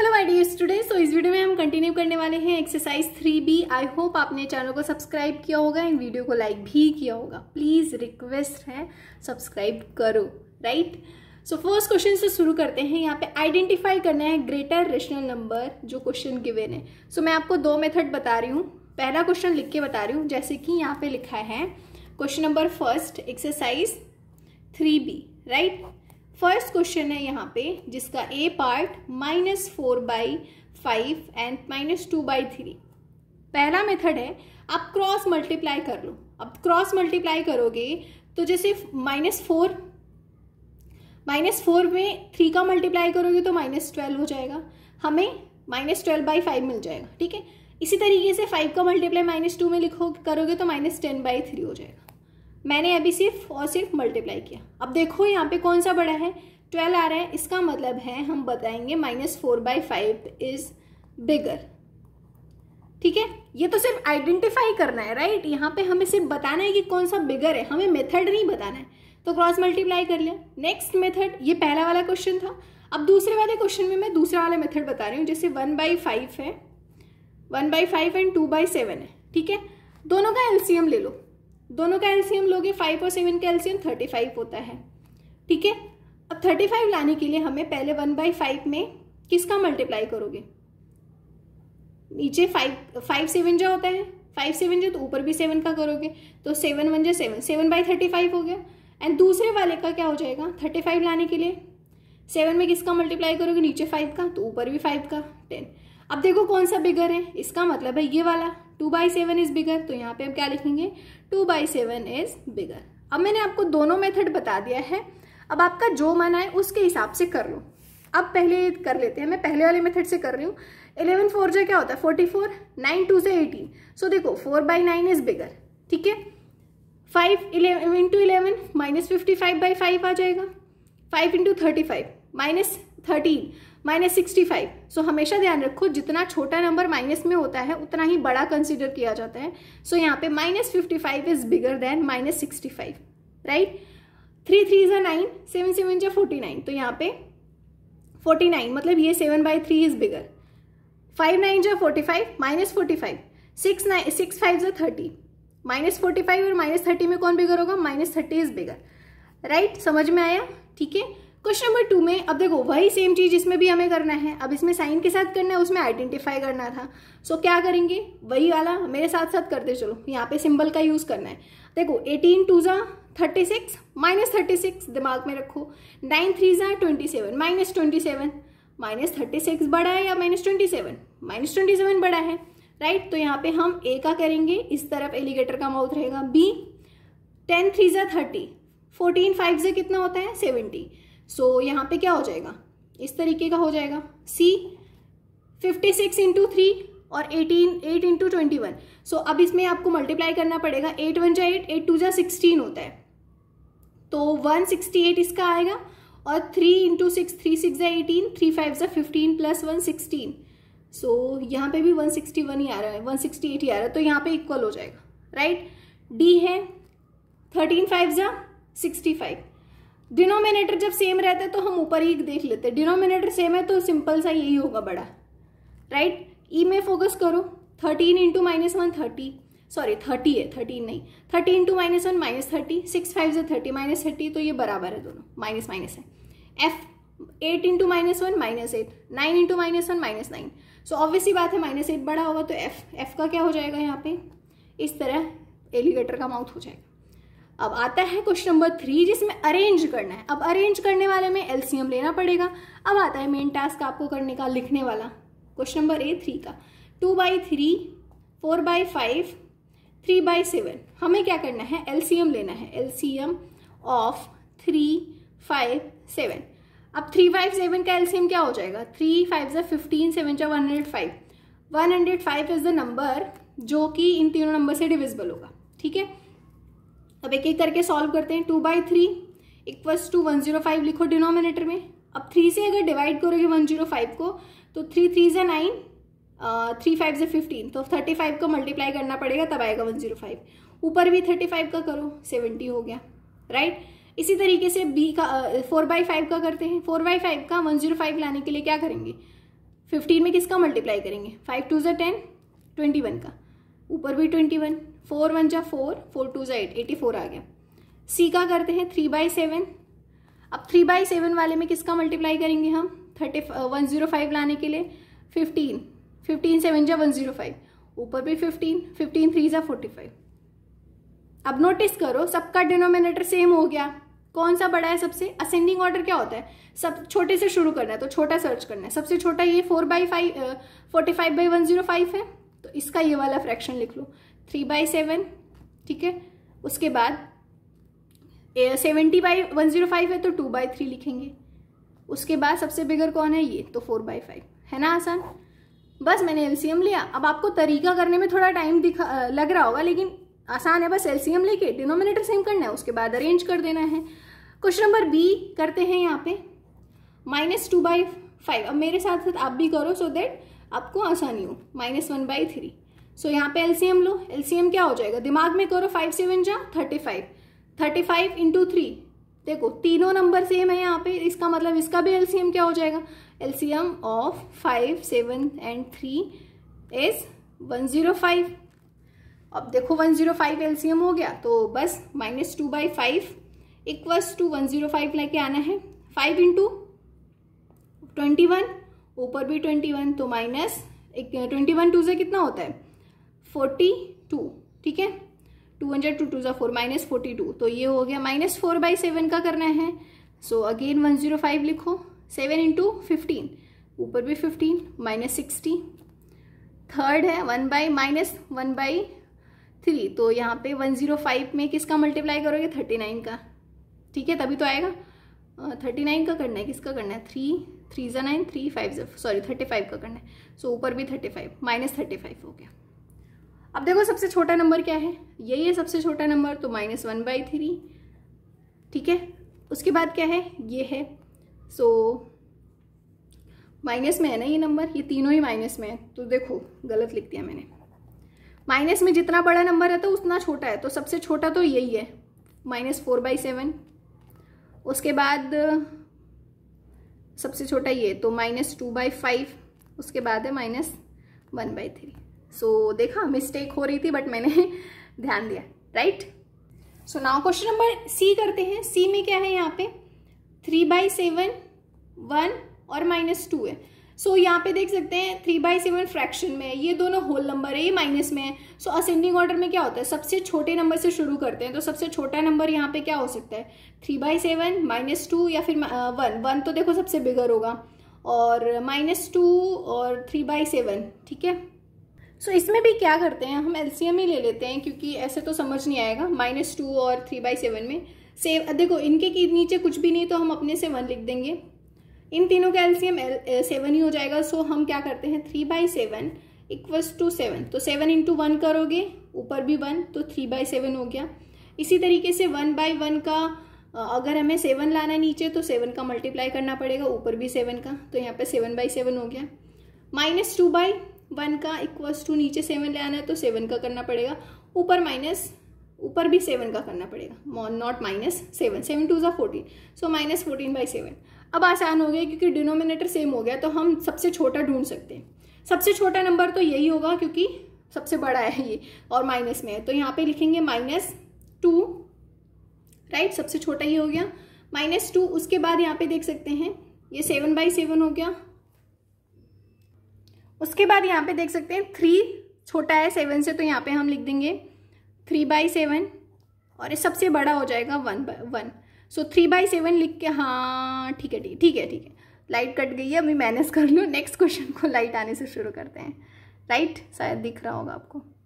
Hello my dear students तो इस video में हम कंटिन्यू करने वाले हैं exercise three B I hope आपने चैनल को सब्सक्राइब किया होगा एंड वीडियो को लाइक भी किया होगा प्लीज़ रिक्वेस्ट है सब्सक्राइब करो राइट सो फर्स्ट क्वेश्चन से शुरू करते हैं यहाँ पे आइडेंटिफाई करना है ग्रेटर रेशनल नंबर जो क्वेश्चन गिवेन है सो so, मैं आपको दो मेथड बता रही हूँ पहला क्वेश्चन लिख के बता रही हूँ जैसे कि यहाँ पे लिखा है question number first exercise three B right first question है यहाँ पे जिसका A part minus four by five and minus two by three पहला मेथड है आप क्रॉस मल्टीप्लाई कर लो अब क्रॉस मल्टीप्लाई करोगे तो जैसे माइनस फोर माइनस फोर में थ्री का मल्टीप्लाई करोगे तो माइनस ट्वेल्व हो जाएगा हमें माइनस ट्वेल्व बाई फाइव मिल जाएगा ठीक है इसी तरीके से फाइव का मल्टीप्लाई माइनस टू में लिखो करोगे तो माइनस टेन बाई थ्री हो जाएगा मैंने अभी सिर्फ और सिर्फ मल्टीप्लाई किया अब देखो यहाँ पे कौन सा बड़ा है ट्वेल्व आ रहा है इसका मतलब है हम बताएंगे minus four by five is bigger ठीक है ये तो सिर्फ आइडेंटिफाई करना है राइट यहाँ पे हमें सिर्फ बताना है कि कौन सा बिगर है हमें मेथड नहीं बताना है तो क्रॉस मल्टीप्लाई कर लिया नेक्स्ट मेथड ये पहला वाला क्वेश्चन था अब दूसरे वाले क्वेश्चन में मैं दूसरा वाला मेथड बता रही हूँ जैसे वन बाई फाइव है one by five and two by seven है ठीक है दोनों का एलसीएम ले लो दोनों का एल्सियम लोगे फाइव और सेवन का एल्सियम थर्टी फाइव होता है ठीक है अब थर्टी फाइव लाने के लिए हमें पहले वन बाई फाइव में किसका मल्टीप्लाई करोगे नीचे फाइव फाइव सेवन जो होता है फाइव सेवन जो तो ऊपर भी सेवन का करोगे तो सेवन वन जो seven seven by thirty five हो गया एंड दूसरे वाले का क्या हो जाएगा थर्टी फाइव लाने के लिए सेवन में किसका मल्टीप्लाई करोगे नीचे फाइव का तो ऊपर भी फाइव का टेन अब देखो कौन सा बिगर है इसका मतलब है ये वाला two by seven is bigger तो यहाँ पे हम क्या लिखेंगे two by seven is bigger अब मैंने आपको दोनों मेथड बता दिया है अब आपका जो मन आए उसके हिसाब से कर लो अब पहले कर लेते हैं मैं पहले वाले मेथड से कर रही हूँ इलेवन फोर जो क्या होता है फोर्टी फोर नाइन टू से एटीन सो देखो four by nine is bigger ठीक है five eleven into eleven minus fifty five by five आ जाएगा five into thirty five minus thirteen minus sixty five so हमेशा ध्यान रखो जितना छोटा नंबर माइनस में होता है उतना ही बड़ा कंसिडर किया जाता है सो so, यहाँ पे minus fifty five is bigger than minus sixty five right three three इज़ा नाइन सेवन सेवन जा फोर्टी नाइन तो यहाँ पे फोर्टी नाइन मतलब ये seven by three is bigger five nine जो forty five minus forty five six nine six five जो thirty minus forty five और माइनस थर्टी में कौन बिगर होगा minus thirty is bigger right समझ में आया ठीक है क्वेश्चन नंबर टू में अब देखो वही सेम चीज इसमें भी हमें करना है अब इसमें साइन के साथ करना है उसमें आइडेंटिफाई करना था सो so, क्या करेंगे वही वाला मेरे साथ साथ करते चलो यहाँ पे सिंबल का यूज करना है देखो एटीन टू जा thirty six minus thirty six दिमाग में रखो नाइन थ्री जा twenty seven minus twenty seven minus thirty six बड़ा है या minus twenty seven minus twenty seven बड़ा है राइट right? तो यहाँ पे हम ए का करेंगे इस तरफ एलिगेटर का माउथ रहेगा बी टेन थ्री ज़ा थर्टी फोर्टीन फाइव ज़ा कितना होता है सेवेंटी सो so, यहाँ पे क्या हो जाएगा इस तरीके का हो जाएगा C fifty six into three और eighteen eight into twenty one so अब इसमें आपको मल्टीप्लाई करना पड़ेगा एट वन जा एट एट टू जा सिक्सटीन होता है तो वन सिक्सटी एट इसका आएगा और three into six three six जै एटीन थ्री फाइव ज़ा fifteen plus one sixteen so यहाँ पे भी वन सिक्सटी वन ही आ रहा है वन सिक्सटी एट ही आ रहा है तो यहाँ पे इक्वल हो जाएगा राइट right? डी है थर्टीन फाइव ज़ा सिक्सटी फाइव डिनोमिनेटर जब सेम रहते तो हम ऊपर ही देख लेते हैं डिनोमिनेटर सेम है तो सिंपल सा यही होगा बड़ा राइट ई e में फोकस करो thirteen into minus one thirty sorry thirty है थर्टीन नहीं thirty into minus one minus thirty six five से थर्टी माइनस थर्टी तो ये बराबर है दोनों माइनस माइनस है F eight into minus one minus eight nine into minus one minus nine so obviously बात है माइनस एट बड़ा होगा तो एफ एफ का क्या हो जाएगा यहाँ पे इस तरह एलिगेटर का माउथ हो जाएगा अब आता है क्वेश्चन नंबर थ्री जिसमें अरेंज करना है अब अरेंज करने वाले में एलसीएम लेना पड़ेगा अब आता है मेन टास्क आपको करने का लिखने वाला क्वेश्चन नंबर ए थ्री का two by three four by five three by seven हमें क्या करना है एलसीएम लेना है LCM of three five seven अब थ्री फाइव सेवन का एलसीएम क्या हो जाएगा थ्री फाइव ज़ा फिफ्टीन सेवन जा one hundred five one hundred five is the number जो कि इन तीनों नंबर से डिविजिबल होगा ठीक है अब एक एक करके सॉल्व करते हैं two by three equals to one zero five लिखो डिनोमिनेटर में अब थ्री से अगर डिवाइड करोगे वन जीरो फाइव को तो थ्री थ्री जे नाइन थ्री फाइव ज़े फिफ्टीन तो थर्टी फाइव का मल्टीप्लाई करना पड़ेगा तब आएगा वन जीरो फाइव ऊपर भी थर्टी फाइव का करो सेवेंटी हो गया राइट इसी तरीके से बी का फोर बाई फाइव का करते हैं फोर बाई फाइव का वन जीरो फाइव लाने के लिए क्या करेंगे फिफ्टीन में किसका मल्टीप्लाई करेंगे फाइव टू ज़े टेन ट्वेंटी वन का ऊपर भी ट्वेंटी वन फोर वन जा फोर फोर टू जा एट एटी फोर आ गया सी का करते हैं थ्री बाई सेवन अब थ्री बाई सेवन वाले में किसका मल्टीप्लाई करेंगे हम थर्टी वन जीरो फाइव लाने के लिए फिफ्टीन फिफ्टीन सेवन जा वन जीरो फाइव ऊपर भी फिफ्टीन फिफ्टीन थ्री जा फोर्टी फाइव अब नोटिस करो सबका डिनोमिनेटर सेम हो गया कौन सा बड़ा है सबसे असेंडिंग ऑर्डर क्या होता है सब छोटे से शुरू करना है तो छोटा सर्च करना है सबसे छोटा ये four by five forty five by one zero five है तो इसका ये वाला फ्रैक्शन लिख लो थ्री बाई सेवन ठीक है उसके बाद seventy by one zero five है तो टू बाई थ्री लिखेंगे उसके बाद सबसे बिगर कौन है ये तो फोर बाई फाइव है ना आसान बस मैंने एलसीएम लिया अब आपको तरीका करने में थोड़ा टाइम दिखा लग रहा होगा लेकिन आसान है बस एलसीएम लेके डिनोमिनेटर सेम करना है उसके बाद अरेंज कर देना है क्वेश्चन नंबर बी करते हैं यहाँ पे माइनस टू बाई फाइव अब मेरे साथ साथ आप भी करो सो so देट आपको आसानी हो minus one by three so so, यहाँ पे एलसीएम लो एलसीएम क्या हो जाएगा दिमाग में करो फाइव सेवन जा thirty five thirty five into three देखो तीनों नंबर सेम है यहाँ पे इसका मतलब इसका भी एलसीएम क्या हो जाएगा LCM of five seven and three is one zero five अब देखो वन जीरो फाइव एलसीएम हो गया तो बस minus two by five equals to one zero five लेके आना है फाइव इंटू ट्वेंटी वन ऊपर भी ट्वेंटी वन तो माइनस ट्वेंटी वन टू से कितना होता है फोर्टी टू ठीक है टू हंड्रेड टू टू जो फोर माइनस फोर्टी टू तो ये हो गया माइनस फोर बाई सेवन का करना है so again one zero five लिखो सेवन इंटू फिफ्टीन ऊपर भी फिफ्टीन माइनस सिक्सटी थर्ड है one by minus one by three तो यहाँ पे वन जीरो फाइव में किसका मल्टीप्लाई करोगे थर्टी नाइन का ठीक है तभी तो आएगा थर्टी नाइन का करना है किसका करना है थ्री थ्री ज़ा नाइन थ्री फाइव जो सॉरी थर्टी फाइव का करना है सो so, ऊपर भी thirty five minus thirty five हो गया अब देखो सबसे छोटा नंबर क्या है यही है सबसे छोटा नंबर तो माइनस वन बाई थ्री ठीक है उसके बाद क्या है ये है सो माइनस में है ना ये नंबर ये तीनों ही माइनस में है तो देखो गलत लिख दिया मैंने माइनस में जितना बड़ा नंबर रहता तो उतना छोटा है तो सबसे छोटा तो यही है माइनस फोर बाई सेवन उसके बाद सबसे छोटा ये तो माइनस टू बाई फाइव उसके बाद है minus one by three so so, देखा मिस्टेक हो रही थी बट मैंने ध्यान दिया right so now question number C करते हैं सी में क्या है यहाँ पे थ्री बाई सेवन वन और माइनस टू है सो so, यहाँ पे देख सकते हैं थ्री बाई सेवन फ्रैक्शन में है ये दोनों होल नंबर है ये माइनस में है सो असेंडिंग ऑर्डर में क्या होता है सबसे छोटे नंबर से शुरू करते हैं तो सबसे छोटा नंबर यहाँ पे क्या हो सकता है three by seven minus two या फिर वन uh, वन तो देखो सबसे बिगर होगा और माइनस टू और थ्री बाई सेवन ठीक है सो so, इसमें भी क्या करते हैं हम एलसीएम ही ले लेते हैं क्योंकि ऐसे तो समझ नहीं आएगा माइनस टू और थ्री बाई सेवन में सेव देखो इनके की नीचे कुछ भी नहीं तो हम अपने से वन लिख देंगे इन तीनों का एलसीएम सेवन ही हो जाएगा सो so, हम क्या करते हैं three by seven equals to seven तो सेवन इंटू वन करोगे ऊपर भी वन तो थ्री बाई सेवन हो गया इसी तरीके से वन बाई वन का अगर हमें सेवन लाना है नीचे तो सेवन का मल्टीप्लाई करना पड़ेगा ऊपर भी सेवन का तो यहाँ पर सेवन बाई सेवन हो गया माइनस टू बाई वन का इक्वल्स टू नीचे सेवन ले आना है तो सेवन का करना पड़ेगा ऊपर माइनस ऊपर भी सेवन का करना पड़ेगा not minus seven seven two ज़ा fourteen so minus fourteen by seven अब आसान हो गया क्योंकि डिनोमिनेटर सेम हो गया तो हम सबसे छोटा ढूंढ सकते हैं सबसे छोटा नंबर तो यही होगा क्योंकि सबसे बड़ा है ये और माइनस में है तो यहाँ पे लिखेंगे माइनस टू राइट सबसे छोटा ये हो गया माइनस टू उसके बाद यहाँ पे देख सकते हैं ये सेवन बाई सेवन हो गया उसके बाद यहाँ पे देख सकते हैं थ्री छोटा है सेवन से तो यहाँ पे हम लिख देंगे थ्री बाई सेवन और ये सबसे बड़ा हो जाएगा one by one so three by seven लिख के हाँ ठीक है ठीक ठीक है ठीक है लाइट कट गई है अभी मैनेज कर लूँ नेक्स्ट क्वेश्चन को लाइट आने से शुरू करते हैं राइट शायद दिख रहा होगा आपको